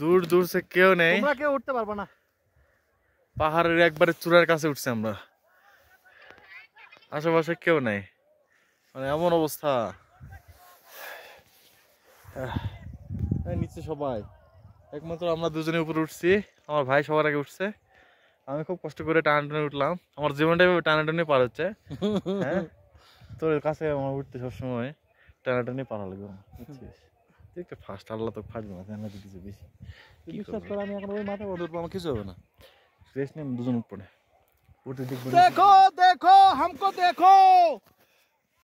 দূর দূর সে কেউ নেই কেউ উঠতে পারবে না পাহাড়ের একবারে চূড়ার কাছে উঠছে আমরা আশেপাশে কেউ নেই মানে এমন অবস্থা নিচে সবাই একমাত্র আমরা দুজনে উপরে উঠছি আমার ভাই সবার আগে উঠছে আমি খুব কষ্ট করে টানা টানে উঠলাম আমার জীবনটা টানা টানাটানি পার হচ্ছে হ্যাঁ তোর কাছে আমার উঠতে সবসময় টানাটানি পারা লাগবে বুঝছিস দেখতে ফার্স্ট আল্লাহ তো ফাটবে না না কিছু বেশি বিশ্বাস করে আমি এখন ওই মাথা বন্ধ উঠবো আমার কিছু হবে না রেস্ট নিয়ে দুজন উঠবো না দেখো দেখো হামকো দেখো